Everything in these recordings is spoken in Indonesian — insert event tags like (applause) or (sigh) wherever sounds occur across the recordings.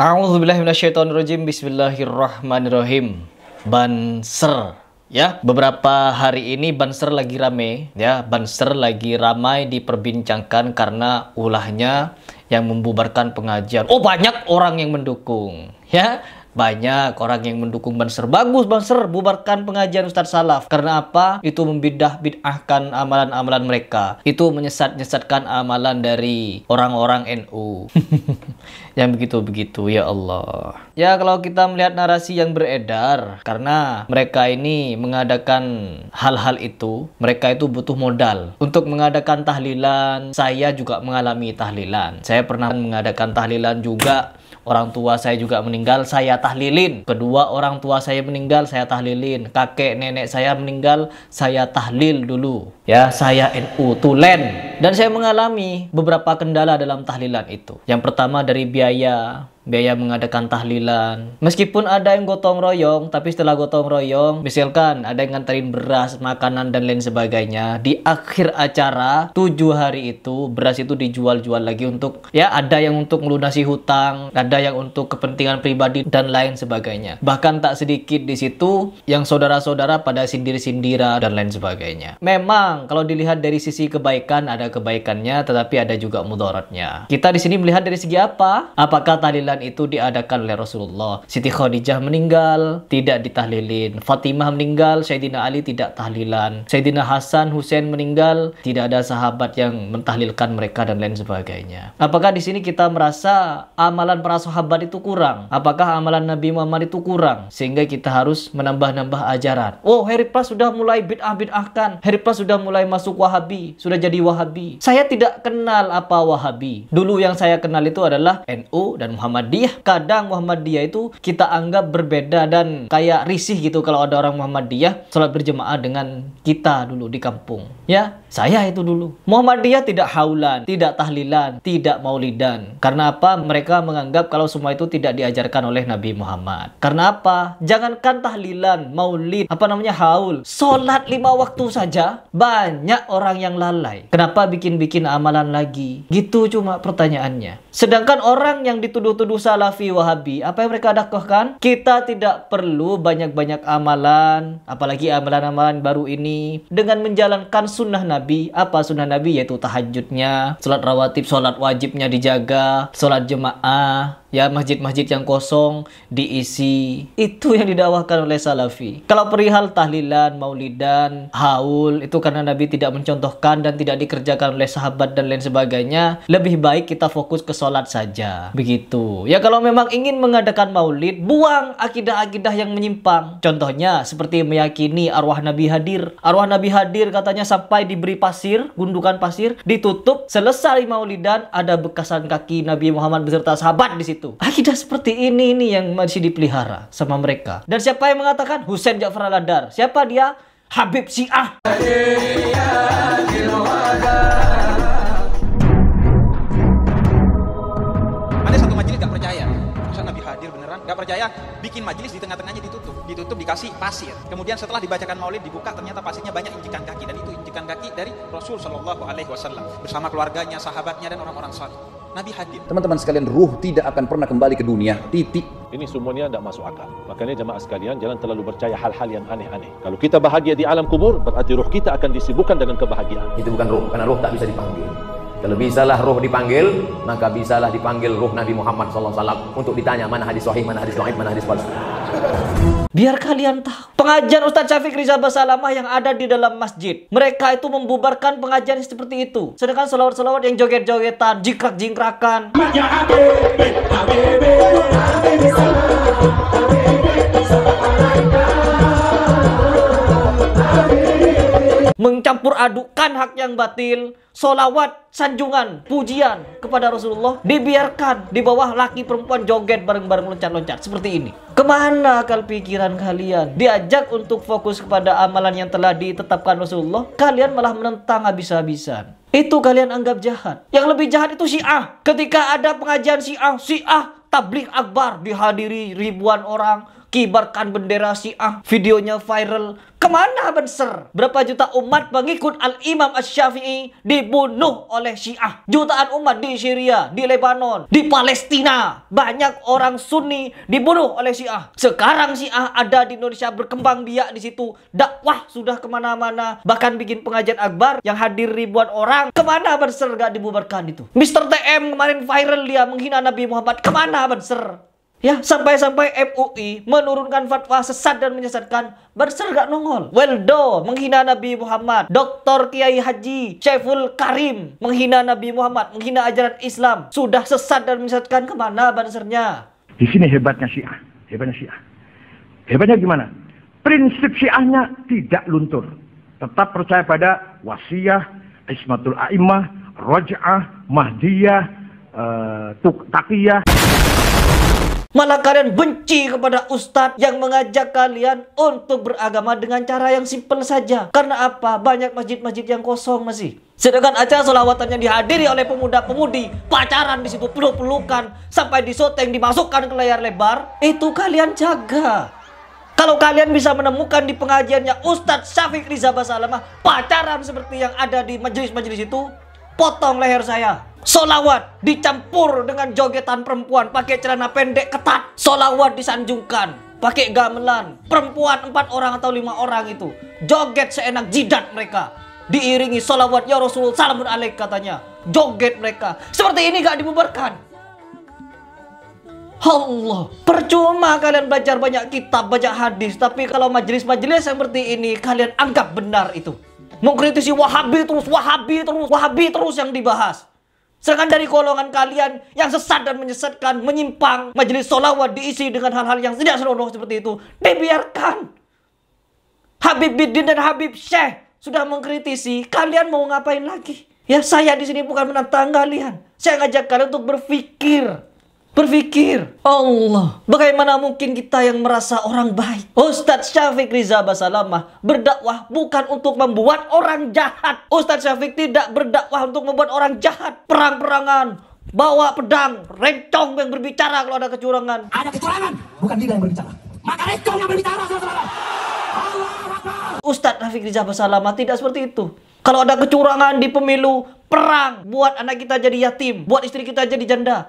A'udzubillahiminasyaitonirrojim Bismillahirrohmanirrohim Banser Ya, beberapa hari ini Banser lagi rame ya, Banser lagi ramai diperbincangkan karena ulahnya yang membubarkan pengajian. Oh, banyak orang yang mendukung, ya. Banyak orang yang mendukung Banser. Bagus Banser, bubarkan pengajian Ustaz Salaf. Karena apa? Itu membidah bid'ahkan amalan-amalan mereka. Itu menyesat-nyesatkan amalan dari orang-orang NU. (laughs) yang begitu-begitu, ya Allah. Ya, kalau kita melihat narasi yang beredar, karena mereka ini mengadakan hal-hal itu, mereka itu butuh modal. Untuk mengadakan tahlilan, saya juga mengalami tahlilan. Saya pernah mengadakan tahlilan juga orang tua saya juga meninggal, saya tahlilin. Kedua orang tua saya meninggal, saya tahlilin. Kakek nenek saya meninggal, saya tahlil dulu. Ya, saya NU tulen. Dan saya mengalami beberapa kendala dalam tahlilan itu. Yang pertama dari biaya biaya mengadakan tahlilan. Meskipun ada yang gotong royong, tapi setelah gotong royong, misalkan ada yang nganterin beras, makanan, dan lain sebagainya, di akhir acara, tujuh hari itu, beras itu dijual-jual lagi untuk, ya ada yang untuk melunasi hutang, ada yang untuk kepentingan pribadi, dan lain sebagainya. Bahkan tak sedikit di situ, yang saudara-saudara pada sindir-sindira, dan lain sebagainya. Memang, kalau dilihat dari sisi kebaikan, ada kebaikannya, tetapi ada juga mudaratnya. Kita di sini melihat dari segi apa? Apakah tahlilan tahlilan itu diadakan oleh Rasulullah. Siti Khadijah meninggal, tidak ditahlilin. Fatimah meninggal, Sayyidina Ali tidak tahlilan. Sayyidina Hasan Hussein meninggal, tidak ada sahabat yang mentahlilkan mereka dan lain sebagainya. Apakah di sini kita merasa amalan para sahabat itu kurang? Apakah amalan Nabi Muhammad itu kurang sehingga kita harus menambah-nambah ajaran? Oh, Harry Plus sudah mulai bid'ah-bid'ahkan. Harry Plus sudah mulai masuk Wahabi, sudah jadi Wahabi. Saya tidak kenal apa Wahabi. Dulu yang saya kenal itu adalah NU dan Muhammad Muhammadiyah kadang Muhammadiyah itu kita anggap berbeda dan kayak risih gitu kalau ada orang Muhammadiyah sholat berjemaah dengan kita dulu di kampung ya saya itu dulu Muhammadiyah tidak haulan tidak tahlilan tidak maulidan karena apa mereka menganggap kalau semua itu tidak diajarkan oleh Nabi Muhammad karena apa jangankan tahlilan maulid apa namanya haul sholat lima waktu saja banyak orang yang lalai kenapa bikin-bikin amalan lagi gitu cuma pertanyaannya Sedangkan orang yang dituduh-tuduh salafi wahabi, apa yang mereka dakwahkan? Kita tidak perlu banyak-banyak amalan, apalagi amalan-amalan baru ini. Dengan menjalankan sunnah Nabi, apa sunnah Nabi? Yaitu tahajudnya, sholat rawatib, sholat wajibnya dijaga, sholat jemaah, ya masjid-masjid yang kosong diisi itu yang didakwahkan oleh salafi kalau perihal tahlilan maulidan haul itu karena nabi tidak mencontohkan dan tidak dikerjakan oleh sahabat dan lain sebagainya lebih baik kita fokus ke sholat saja begitu ya kalau memang ingin mengadakan maulid buang akidah-akidah yang menyimpang contohnya seperti meyakini arwah nabi hadir arwah nabi hadir katanya sampai diberi pasir gundukan pasir ditutup selesai maulidan ada bekasan kaki nabi Muhammad beserta sahabat di situ itu. Akidah seperti ini ini yang masih dipelihara sama mereka. Dan siapa yang mengatakan Husain Ja'far Aladar? Siapa dia? Habib Syiah. Ada satu majelis gak percaya. Masa Nabi hadir beneran? Gak percaya? Bikin majelis di tengah-tengahnya ditutup. Ditutup dikasih pasir. Kemudian setelah dibacakan maulid dibuka ternyata pasirnya banyak injikan kaki. Dan itu injikan kaki dari Rasul Shallallahu Alaihi Wasallam. Bersama keluarganya, sahabatnya, dan orang-orang saleh. Nabi Hatim. Teman-teman sekalian, ruh tidak akan pernah kembali ke dunia. Titik. Ini semuanya tidak masuk akal. Makanya jemaah sekalian, jangan terlalu percaya hal-hal yang aneh-aneh. Kalau kita bahagia di alam kubur, berarti ruh kita akan disibukkan dengan kebahagiaan. Itu bukan ruh, karena ruh tak bisa dipanggil. Kalau bisalah ruh dipanggil, maka bisalah dipanggil ruh Nabi Muhammad SAW untuk ditanya mana hadis sahih, mana hadis sahih, mana hadis palsu. Biar kalian tahu. Pengajian Ustadz Syafiq Rizal Basalamah yang ada di dalam masjid. Mereka itu membubarkan pengajian seperti itu. Sedangkan selawat-selawat yang joget-jogetan, jingkrak-jingkrakan. mencampur adukan hak yang batil, solawat, sanjungan, pujian kepada Rasulullah dibiarkan di bawah laki perempuan joget bareng-bareng loncat-loncat seperti ini. Kemana akal pikiran kalian? Diajak untuk fokus kepada amalan yang telah ditetapkan Rasulullah, kalian malah menentang habis-habisan. Itu kalian anggap jahat. Yang lebih jahat itu syiah. Ketika ada pengajian syiah, syiah tablik akbar dihadiri ribuan orang, kibarkan bendera syiah, videonya viral, Kemana Banser? Berapa juta umat pengikut Al-Imam Ash-Syafi'i dibunuh oleh Syiah? Jutaan umat di Syria, di Lebanon, di Palestina. Banyak orang Sunni dibunuh oleh Syiah. Sekarang Syiah ada di Indonesia berkembang biak di situ. Dakwah sudah kemana-mana. Bahkan bikin pengajian akbar yang hadir ribuan orang. Kemana Banser gak dibubarkan itu? Mr. TM kemarin viral dia menghina Nabi Muhammad. Kemana Banser? Ya, sampai-sampai MUI menurunkan fatwa sesat dan menyesatkan bersergak nongol. Weldo menghina Nabi Muhammad. Doktor Kiai Haji Syaiful Karim menghina Nabi Muhammad, menghina ajaran Islam. Sudah sesat dan menyesatkan kemana bansernya? Di sini hebatnya Syiah. Hebatnya Syiah. Hebatnya gimana? Prinsip Syiahnya tidak luntur. Tetap percaya pada wasiyah, ismatul a'imah, roj'ah, mahdiyah, uh, eh, takiyah. Malah kalian benci kepada ustadz yang mengajak kalian untuk beragama dengan cara yang simpel saja. Karena apa? Banyak masjid-masjid yang kosong masih. Sedangkan acara solawatannya dihadiri oleh pemuda-pemudi, pacaran di situ peluk-pelukan, sampai di disoteng, dimasukkan ke layar lebar, itu kalian jaga. Kalau kalian bisa menemukan di pengajiannya Ustadz Syafiq Riza Basalamah pacaran seperti yang ada di majelis-majelis itu, potong leher saya. Solawat dicampur dengan jogetan perempuan pakai celana pendek ketat. Solawat disanjungkan pakai gamelan. Perempuan empat orang atau lima orang itu joget seenak jidat mereka. Diiringi solawat ya Rasulullah salamun alaik katanya. Joget mereka. Seperti ini gak dibubarkan. Allah, percuma kalian belajar banyak kitab, banyak hadis, tapi kalau majelis-majelis seperti ini kalian anggap benar itu mengkritisi Wahabi terus, Wahabi terus, Wahabi terus yang dibahas. Sedangkan dari golongan kalian yang sesat dan menyesatkan, menyimpang, majelis sholawat diisi dengan hal-hal yang tidak senonoh seperti itu, dibiarkan. Habib Bidin dan Habib Syekh sudah mengkritisi, kalian mau ngapain lagi? Ya saya di sini bukan menantang kalian. Saya ngajak kalian untuk berpikir. Berpikir, Allah, bagaimana mungkin kita yang merasa orang baik? Ustadz Syafiq Riza Basalamah berdakwah bukan untuk membuat orang jahat. Ustadz Syafiq tidak berdakwah untuk membuat orang jahat. Perang-perangan, bawa pedang, rencong yang berbicara kalau ada kecurangan. Ada kecurangan, bukan lidah yang berbicara. Maka rencong yang berbicara, Allah Ustadz Rafiq Rizal Basalamah tidak seperti itu. Kalau ada kecurangan di pemilu, perang buat anak kita jadi yatim, buat istri kita jadi janda.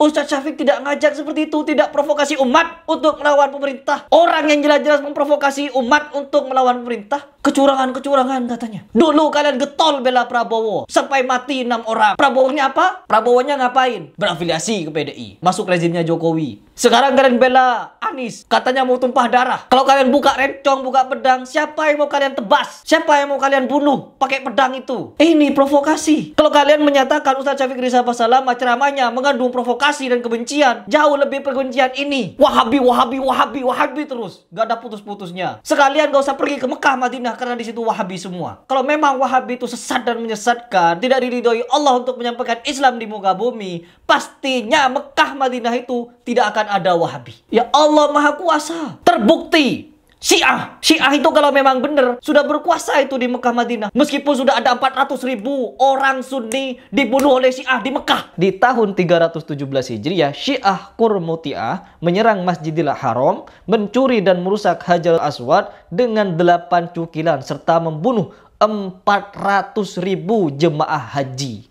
Ustadz Syafiq tidak ngajak seperti itu, tidak provokasi umat untuk melawan pemerintah. Orang yang jelas-jelas memprovokasi umat untuk melawan pemerintah, kecurangan-kecurangan katanya. Dulu kalian getol bela Prabowo sampai mati enam orang. Prabowo-nya apa? Prabowo-nya ngapain? Berafiliasi ke PDI, masuk rezimnya Jokowi. Sekarang kalian bela Anis, katanya mau tumpah darah. Kalau kalian buka rencong, buka pedang, siapa yang mau kalian tebas? Siapa yang mau kalian bunuh pakai pedang itu? Ini provokasi. Kalau kalian menyatakan Ustaz Syafiq Rizal Basalam ceramahnya mengandung provokasi dan kebencian, jauh lebih kebencian ini. Wahabi, Wahabi, Wahabi, Wahabi terus. Gak ada putus-putusnya. Sekalian gak usah pergi ke Mekah, Madinah karena di situ Wahabi semua. Kalau memang Wahabi itu sesat dan menyesatkan, tidak diridhoi Allah untuk menyampaikan Islam di muka bumi, pastinya Mekah Madinah itu tidak akan ada Wahabi. Ya Allah Maha Kuasa. Terbukti Syiah. Syiah itu kalau memang benar sudah berkuasa itu di Mekah Madinah. Meskipun sudah ada 400 ribu orang Sunni dibunuh oleh Syiah di Mekah. Di tahun 317 Hijriah, ya, Syiah Qurmutiah menyerang Masjidil Haram, mencuri dan merusak Hajar Aswad dengan 8 cukilan serta membunuh 400 ribu jemaah haji.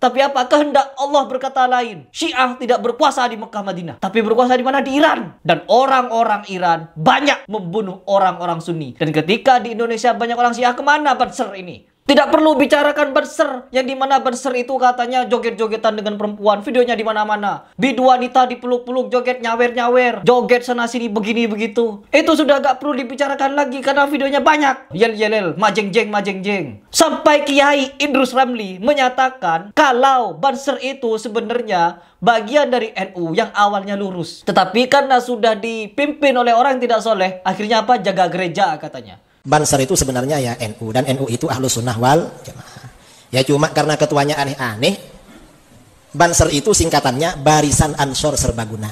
Tapi apakah hendak Allah berkata lain? Syiah tidak berkuasa di Mekah Madinah, tapi berkuasa di mana? Di Iran. Dan orang-orang Iran banyak membunuh orang-orang Sunni. Dan ketika di Indonesia banyak orang Syiah kemana berser ini? Tidak perlu bicarakan berser yang dimana berser itu katanya joget-jogetan dengan perempuan. Videonya di mana-mana. Bidu wanita dipeluk-peluk joget nyawer-nyawer. Joget sana sini begini begitu. Itu sudah gak perlu dibicarakan lagi karena videonya banyak. Yel yel majeng-jeng majeng-jeng. Sampai Kiai Idrus Ramli menyatakan kalau berser itu sebenarnya bagian dari NU yang awalnya lurus. Tetapi karena sudah dipimpin oleh orang yang tidak soleh, akhirnya apa? Jaga gereja katanya. Banser itu sebenarnya ya NU dan NU itu ahlu sunnah wal jamaah. Ya cuma karena ketuanya aneh-aneh, Banser itu singkatannya Barisan Ansor Serbaguna.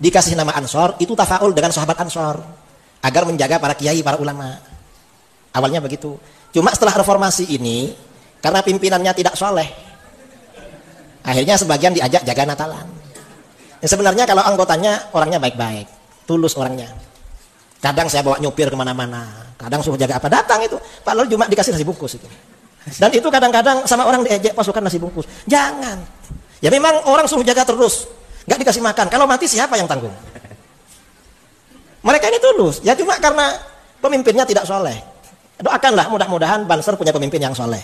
Dikasih nama Ansor itu tafaul dengan sahabat Ansor agar menjaga para kiai, para ulama. Awalnya begitu. Cuma setelah reformasi ini karena pimpinannya tidak soleh, akhirnya sebagian diajak jaga Natalan. Ya sebenarnya kalau anggotanya orangnya baik-baik, tulus orangnya. Kadang saya bawa nyupir kemana-mana. Kadang suruh jaga apa datang itu. Pak lalu cuma dikasih nasi bungkus itu. Dan itu kadang-kadang sama orang diejek pasukan nasi bungkus. Jangan. Ya memang orang suruh jaga terus. Nggak dikasih makan. Kalau mati siapa yang tanggung? Mereka ini tulus. Ya cuma karena pemimpinnya tidak soleh. Doakanlah mudah-mudahan Banser punya pemimpin yang soleh.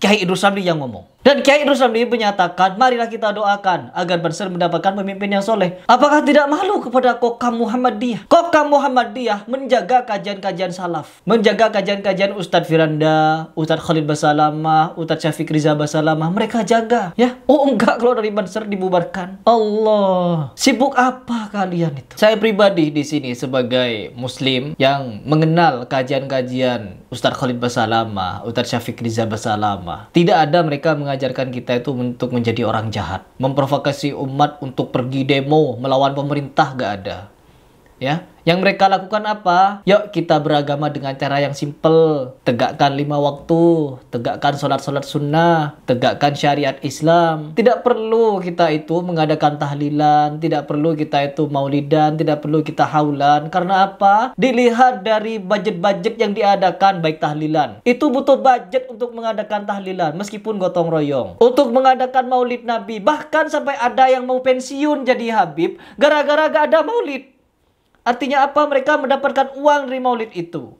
Kiai Idrus Sabri yang ngomong. Dan Kiai Ramli menyatakan, marilah kita doakan agar Banser mendapatkan pemimpin yang soleh. Apakah tidak malu kepada Kokam Muhammadiyah? Kokam Muhammadiyah menjaga kajian-kajian salaf. Menjaga kajian-kajian Ustadz Firanda, Ustadz Khalid Basalamah, Ustadz Syafiq Riza Basalamah. Mereka jaga ya. Oh enggak kalau dari Banser dibubarkan. Allah, sibuk apa kalian itu? Saya pribadi di sini sebagai muslim yang mengenal kajian-kajian Ustadz Khalid Basalamah, Ustadz Syafiq Riza Basalamah. Tidak ada mereka mengajar mengajarkan kita itu untuk menjadi orang jahat. Memprovokasi umat untuk pergi demo melawan pemerintah gak ada ya. Yang mereka lakukan apa? Yuk kita beragama dengan cara yang simple. Tegakkan lima waktu, tegakkan sholat-sholat sunnah, tegakkan syariat Islam. Tidak perlu kita itu mengadakan tahlilan, tidak perlu kita itu maulidan, tidak perlu kita haulan. Karena apa? Dilihat dari budget-budget yang diadakan baik tahlilan. Itu butuh budget untuk mengadakan tahlilan meskipun gotong royong. Untuk mengadakan maulid Nabi, bahkan sampai ada yang mau pensiun jadi Habib gara-gara gak ada maulid. Artinya apa? Mereka mendapatkan uang dari maulid itu.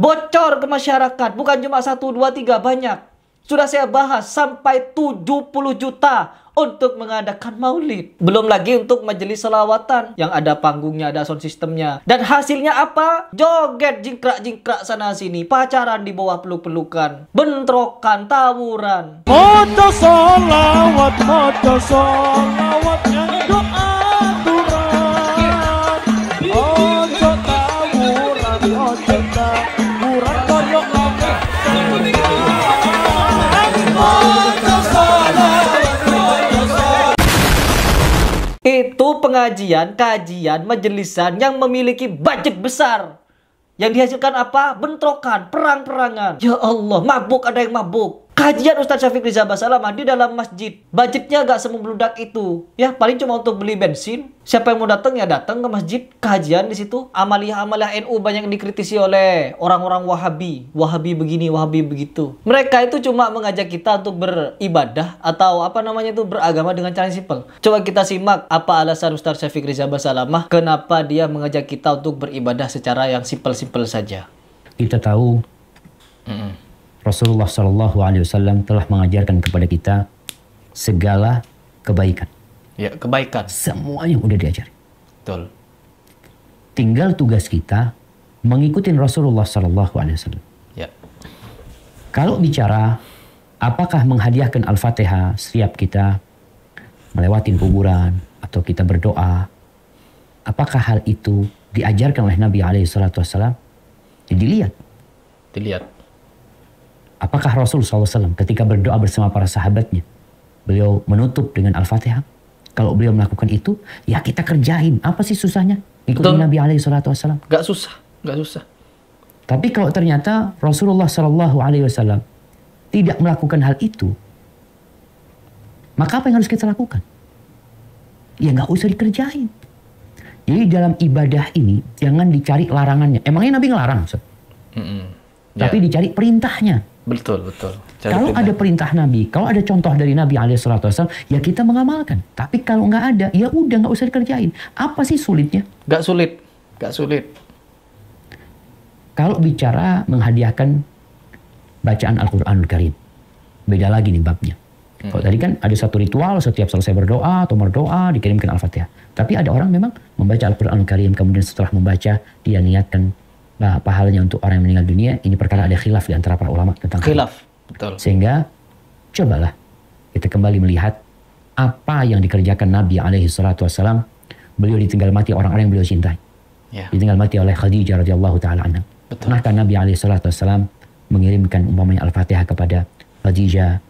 Bocor ke masyarakat. Bukan cuma satu, dua, tiga, banyak. Sudah saya bahas sampai 70 juta untuk mengadakan maulid. Belum lagi untuk majelis selawatan yang ada panggungnya, ada sound sistemnya. Dan hasilnya apa? Joget jingkrak-jingkrak sana-sini, pacaran di bawah peluk-pelukan, bentrokan, tawuran. selawat, selawatnya. itu pengajian, kajian, majelisan yang memiliki budget besar. Yang dihasilkan apa? Bentrokan, perang-perangan. Ya Allah, mabuk ada yang mabuk. Kajian Ustadz Syafiq Riza Basalamah di dalam masjid. Budgetnya gak semubludak itu. Ya, paling cuma untuk beli bensin. Siapa yang mau datang ya datang ke masjid. Kajian di situ. Amaliah-amaliah NU banyak yang dikritisi oleh orang-orang Wahabi. Wahabi begini, Wahabi begitu. Mereka itu cuma mengajak kita untuk beribadah atau apa namanya itu beragama dengan cara simpel. Coba kita simak apa alasan Ustadz Syafiq Riza Basalamah kenapa dia mengajak kita untuk beribadah secara yang simpel-simpel saja. Kita tahu mm -mm Rasulullah Shallallahu Alaihi Wasallam telah mengajarkan kepada kita segala kebaikan. Ya, kebaikan. Semua yang udah diajar. Betul. Tinggal tugas kita mengikuti Rasulullah Shallallahu Alaihi Wasallam. Ya. Kalau bicara, apakah menghadiahkan Al-Fatihah setiap kita melewati kuburan atau kita berdoa, apakah hal itu diajarkan oleh Nabi Alaihi Wasallam? Dilihat. Dilihat Apakah Rasul SAW ketika berdoa bersama para sahabatnya, beliau menutup dengan Al-Fatihah? Kalau beliau melakukan itu, ya kita kerjain. Apa sih susahnya? Ikuti Betul. Nabi alaihi salatu wasallam. Gak susah, gak susah. Tapi kalau ternyata Rasulullah Shallallahu alaihi wasallam tidak melakukan hal itu, maka apa yang harus kita lakukan? Ya nggak usah dikerjain. Jadi dalam ibadah ini jangan dicari larangannya. Emangnya Nabi ngelarang? Mm -mm. Yeah. Tapi ya. dicari perintahnya Betul, betul. Cari kalau perintah. ada perintah Nabi, kalau ada contoh dari Nabi SAW, ya kita mengamalkan. Tapi kalau nggak ada, ya udah nggak usah dikerjain. Apa sih sulitnya? Nggak sulit, nggak sulit. Kalau bicara menghadiahkan bacaan al quran al Karim, beda lagi nih babnya. Hmm. Kalau tadi kan ada satu ritual setiap selesai berdoa atau berdoa dikirimkan Al-Fatihah. Tapi ada orang memang membaca al quran al Karim kemudian setelah membaca dia niatkan Nah, pahalanya untuk orang yang meninggal dunia ini perkara ada khilaf di antara para ulama tentang khilaf. Betul. Sehingga cobalah kita kembali melihat apa yang dikerjakan Nabi alaihi salatu wasalam Beliau ditinggal mati orang-orang yang beliau cintai. Yeah. Ditinggal mati oleh Khadijah radhiyallahu taala anha. Pernahkah Nabi alaihi salatu wasallam mengirimkan umpamanya Al-Fatihah kepada Khadijah,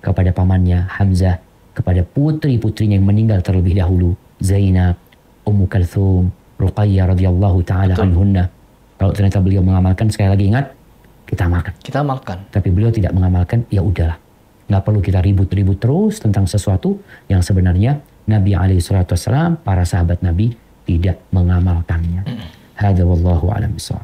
kepada pamannya Hamzah, kepada putri-putrinya yang meninggal terlebih dahulu, Zainab, Ummu Kalthum, Ruqayyah radhiyallahu taala anhunna kalau ternyata beliau mengamalkan, sekali lagi ingat, kita makan. Kita makan. Tapi beliau tidak mengamalkan, ya udahlah. Nggak perlu kita ribut-ribut terus tentang sesuatu yang sebenarnya Nabi Ali Shallallahu alaihi para sahabat Nabi tidak mengamalkannya. Hadza wallahu a'lam bishawab.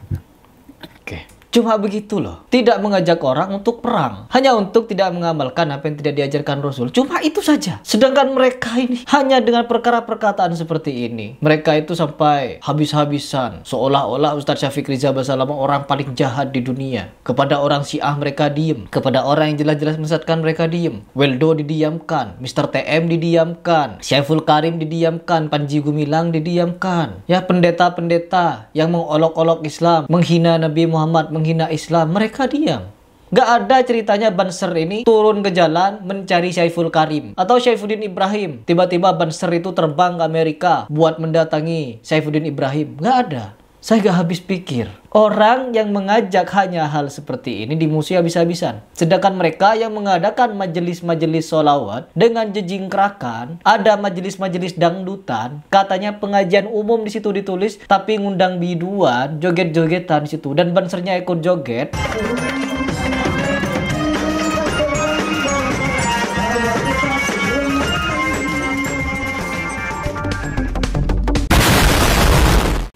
Cuma begitu loh. Tidak mengajak orang untuk perang. Hanya untuk tidak mengamalkan apa yang tidak diajarkan Rasul. Cuma itu saja. Sedangkan mereka ini hanya dengan perkara perkataan seperti ini. Mereka itu sampai habis-habisan. Seolah-olah Ustaz Syafiq Riza Basalamah orang paling jahat di dunia. Kepada orang Syiah mereka diem. Kepada orang yang jelas-jelas menyesatkan mereka diem. Weldo didiamkan. Mr. TM didiamkan. Syaiful Karim didiamkan. Panji Gumilang didiamkan. Ya pendeta-pendeta yang mengolok-olok Islam. Menghina Nabi Muhammad menghina Islam, mereka diam. Gak ada ceritanya Banser ini turun ke jalan mencari Syaiful Karim atau Syaifuddin Ibrahim. Tiba-tiba Banser itu terbang ke Amerika buat mendatangi Syaifuddin Ibrahim. Gak ada. Saya gak habis pikir. Orang yang mengajak hanya hal seperti ini di dimusuhi habis-habisan. Sedangkan mereka yang mengadakan majelis-majelis solawat dengan kerakan, ada majelis-majelis dangdutan, katanya pengajian umum di situ ditulis, tapi ngundang biduan, joget-jogetan di situ, dan bansernya ikut joget.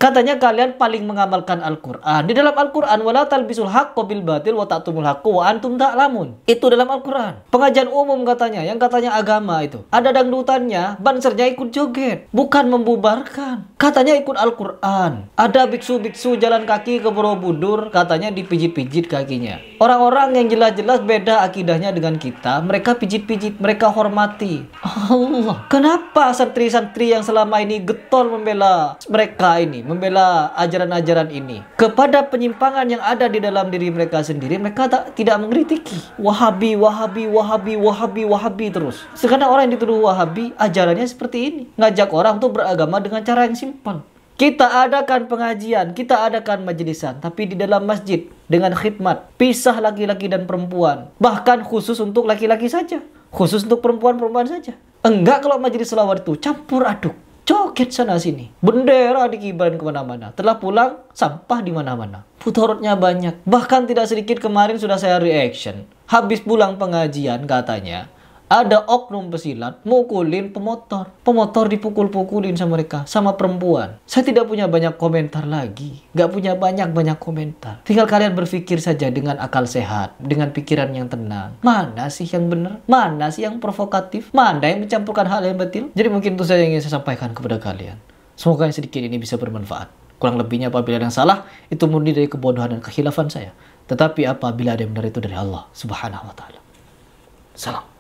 Katanya kalian paling mengamalkan Al-Quran. Di dalam Al-Quran, wala talbisul haqqo bil batil wa ta'tumul haqqo wa antum ta'lamun. Itu dalam Al-Quran. Pengajian umum katanya, yang katanya agama itu. Ada dangdutannya, bansernya ikut joget. Bukan membubarkan. Katanya ikut Al-Quran. Ada biksu-biksu jalan kaki ke Borobudur, katanya dipijit-pijit kakinya. Orang-orang yang jelas-jelas beda akidahnya dengan kita, mereka pijit-pijit, mereka hormati. Allah, kenapa santri-santri yang selama ini getol membela mereka ini, membela ajaran-ajaran ini. Kepada penyimpangan yang ada di dalam diri mereka sendiri, mereka tak, tidak mengkritiki. Wahabi, Wahabi, Wahabi, Wahabi, Wahabi terus. Sekarang orang yang dituduh Wahabi, ajarannya seperti ini. Ngajak orang untuk beragama dengan cara yang simpel. Kita adakan pengajian, kita adakan majelisan, tapi di dalam masjid dengan khidmat. Pisah laki-laki dan perempuan. Bahkan khusus untuk laki-laki saja. Khusus untuk perempuan-perempuan saja. Enggak kalau majelis selawat itu campur aduk. Joget sana sini. Bendera dikibarin kemana-mana. Telah pulang, sampah di mana-mana. Putorotnya banyak. Bahkan tidak sedikit kemarin sudah saya reaction. Habis pulang pengajian katanya, ada oknum pesilat mukulin pemotor. Pemotor dipukul-pukulin sama mereka, sama perempuan. Saya tidak punya banyak komentar lagi. Gak punya banyak-banyak komentar. Tinggal kalian berpikir saja dengan akal sehat, dengan pikiran yang tenang. Mana sih yang benar? Mana sih yang provokatif? Mana yang mencampurkan hal yang betul? Jadi mungkin itu saja yang ingin saya sampaikan kepada kalian. Semoga yang sedikit ini bisa bermanfaat. Kurang lebihnya apabila ada yang salah, itu murni dari kebodohan dan kehilafan saya. Tetapi apabila ada yang benar itu dari Allah subhanahu wa ta'ala. Salam.